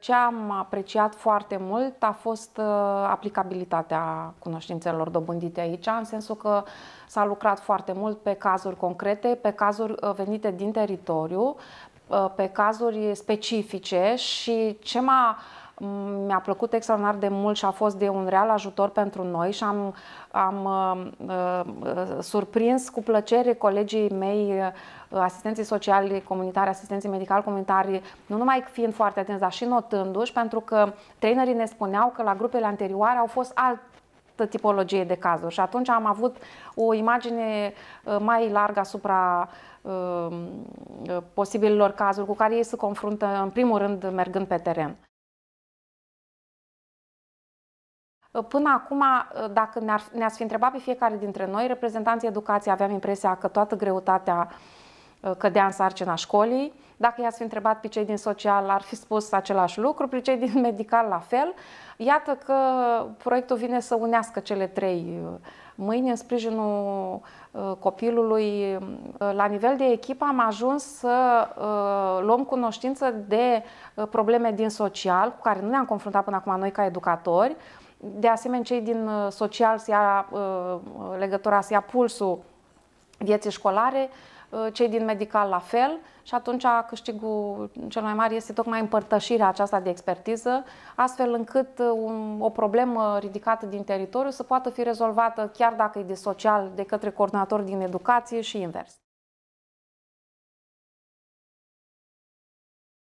Ce am apreciat foarte mult a fost uh, aplicabilitatea cunoștințelor dobândite aici, în sensul că s-a lucrat foarte mult pe cazuri concrete, pe cazuri uh, venite din teritoriu, uh, pe cazuri specifice și ce m-a Mm, mi-a plăcut extraordinar de mult și a fost de un real ajutor pentru noi și am, am uh, uh, surprins cu plăcere colegii mei uh, asistenții sociali comunitari, asistenții medicali comunitari, nu numai fiind foarte atenți, dar și notându-și, pentru că trainerii ne spuneau că la grupele anterioare au fost alt tipologie de cazuri și atunci am avut o imagine uh, mai largă asupra uh, uh, posibililor cazuri cu care ei se confruntă în primul rând mergând pe teren. Ă, până acum, ă, dacă ne ați fi întrebat pe fiecare dintre noi, reprezentanții educației aveam impresia că toată greutatea ă, cădea în sarcina școlii. Dacă i-ați fi întrebat pe cei din social, ar fi spus același lucru, pe cei din medical la fel. Iată că proiectul vine să unească cele trei mâini în sprijinul copilului. La nivel de echipă am ajuns să luăm cunoștință de probleme din social cu care nu ne-am confruntat până acum noi ca educatori, de asemenea, cei din uh, social se ia uh, legătura, se ia pulsul vieții școlare, uh, cei din medical la fel și atunci câștigul cel mai mare este tocmai împărtășirea aceasta de expertiză, astfel încât un, o problemă ridicată din teritoriu să poată fi rezolvată chiar dacă e de social de către coordonator din educație și invers.